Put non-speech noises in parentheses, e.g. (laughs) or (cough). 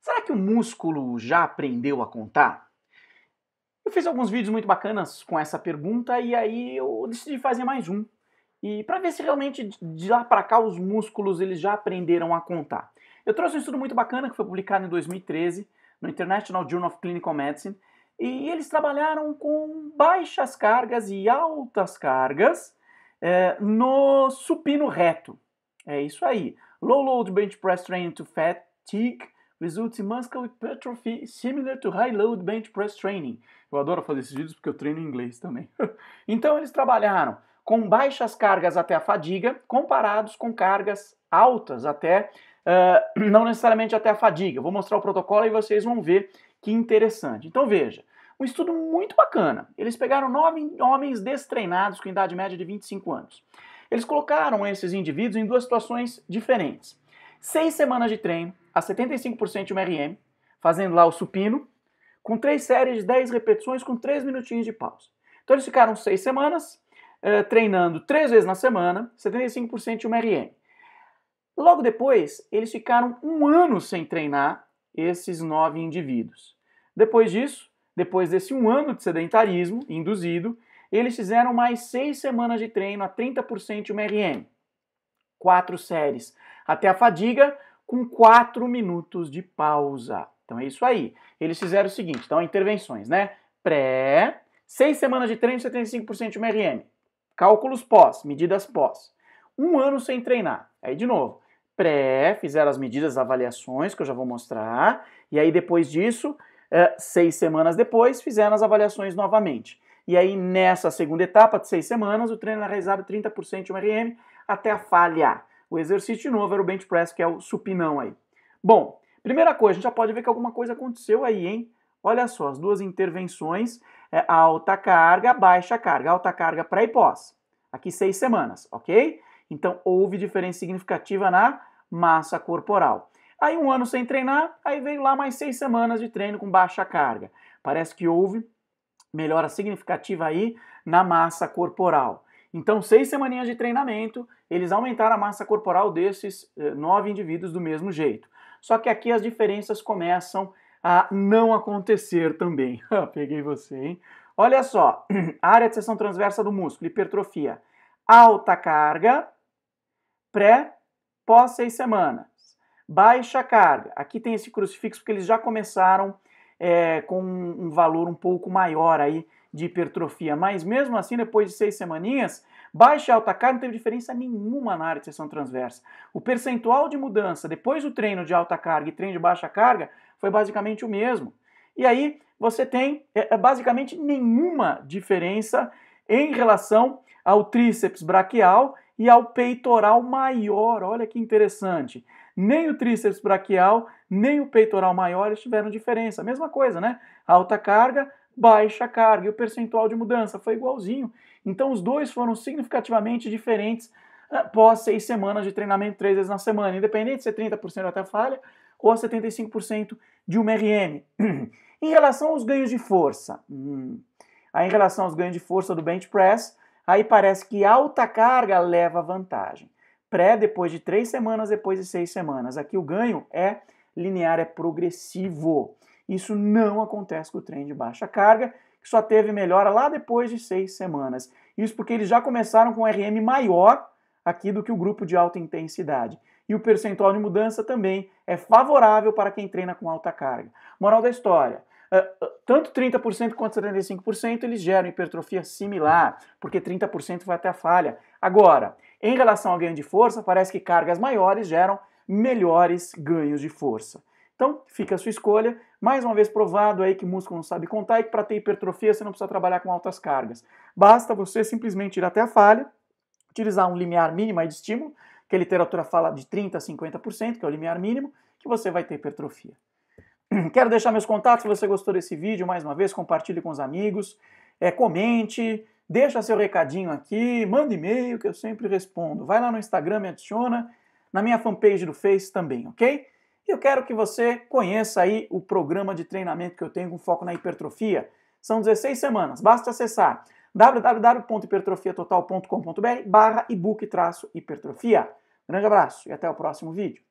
Será que o músculo já aprendeu a contar? Eu fiz alguns vídeos muito bacanas com essa pergunta e aí eu decidi fazer mais um. E para ver se realmente de lá para cá os músculos eles já aprenderam a contar. Eu trouxe um estudo muito bacana que foi publicado em 2013 no International Journal of Clinical Medicine e eles trabalharam com baixas cargas e altas cargas é, no supino reto. É isso aí. Low load bench press training to fatigue results in muscle hypertrophy similar to high load bench press training. Eu adoro fazer esses vídeos porque eu treino em inglês também. (laughs) então eles trabalharam com baixas cargas até a fadiga, comparados com cargas altas até, uh, (clears throat) não necessariamente até a fadiga. Vou mostrar o protocolo e vocês vão ver que interessante. Então veja, um estudo muito bacana. Eles pegaram nove homens destreinados com idade média de 25 anos. Eles colocaram esses indivíduos em duas situações diferentes. Seis semanas de treino, a 75% de um RM, fazendo lá o supino, com três séries de 10 repetições com 3 minutinhos de pausa. Então eles ficaram seis semanas eh, treinando três vezes na semana, 75% de um RM. Logo depois, eles ficaram um ano sem treinar esses nove indivíduos. Depois disso, depois desse um ano de sedentarismo induzido, eles fizeram mais seis semanas de treino a 30% de um RM. Quatro séries até a fadiga, com 4 minutos de pausa. Então é isso aí. Eles fizeram o seguinte, então intervenções, né? Pré, 6 semanas de treino, 75% de MRM. Cálculos pós, medidas pós. Um ano sem treinar. Aí de novo, pré, fizeram as medidas, avaliações, que eu já vou mostrar. E aí depois disso, eh, seis semanas depois, fizeram as avaliações novamente. E aí nessa segunda etapa de seis semanas, o treino era realizado 30% de MRM até a falha o exercício de novo era o bench press, que é o supinão aí. Bom, primeira coisa, a gente já pode ver que alguma coisa aconteceu aí, hein? Olha só, as duas intervenções, é alta carga, baixa carga, alta carga pré e pós. Aqui seis semanas, ok? Então houve diferença significativa na massa corporal. Aí um ano sem treinar, aí veio lá mais seis semanas de treino com baixa carga. Parece que houve melhora significativa aí na massa corporal. Então, seis semaninhas de treinamento, eles aumentaram a massa corporal desses eh, nove indivíduos do mesmo jeito. Só que aqui as diferenças começam a não acontecer também. (laughs) Ah, peguei você, hein? Olha só, (clears throat) área de seção transversa do músculo, hipertrofia, alta carga, pré, pós seis semanas, baixa carga. Aqui tem esse crucifixo porque eles já começaram é, com um valor um pouco maior aí de hipertrofia, mas mesmo assim, depois de seis semaninhas, baixa e alta carga não teve diferença nenhuma na área de sessão transversa. O percentual de mudança depois do treino de alta carga e treino de baixa carga foi basicamente o mesmo. E aí você tem é, é basicamente nenhuma diferença em relação ao tríceps braquial e ao peitoral maior. Olha que interessante. Nem o tríceps braquial, nem o peitoral maior tiveram diferença. Mesma coisa, né? Alta carga, baixa carga e o percentual de mudança foi igualzinho. Então os dois foram significativamente diferentes após ah, seis semanas de treinamento três vezes na semana, independente se é 30% até falha ou 75% é de um RM. (clears throat) em relação aos ganhos de força, hum, aí em relação aos ganhos de força do bench press, aí parece que alta carga leva vantagem. Pré depois de três semanas, depois de seis semanas. Aqui o ganho é linear, é progressivo. Isso não acontece com o trem de baixa carga, que só teve melhora lá depois de seis semanas. Isso porque eles já começaram com um RM maior aqui do que o grupo de alta intensidade. E o percentual de mudança também é favorável para quem treina com alta carga. Moral da história: eh, tanto 30% quanto 75% eles geram hipertrofia similar, porque 30% vai até a falha. Agora, em relação ao ganho de força, parece que cargas maiores geram melhores ganhos de força. Então, fica a sua escolha. Mais uma vez provado aí que músculo não sabe contar e que para ter hipertrofia você não precisa trabalhar com altas cargas. Basta você simplesmente ir até a falha, utilizar um limiar mínimo de estímulo, que a literatura fala de 30% a 50%, que é o limiar mínimo, que você vai ter hipertrofia. (clears throat) Quero deixar meus contatos, se você gostou desse vídeo, mais uma vez, compartilhe com os amigos, é, comente, deixa seu recadinho aqui, manda e-mail que eu sempre respondo. Vai lá no Instagram, me adiciona, na minha fanpage do Face também, ok? eu quero que você conheça aí o programa de treinamento que eu tenho com foco na hipertrofia. São 16 semanas, basta acessar www.hipertrofiatotal.com.br barra ebook-hipertrofia. Grande abraço e até o próximo vídeo.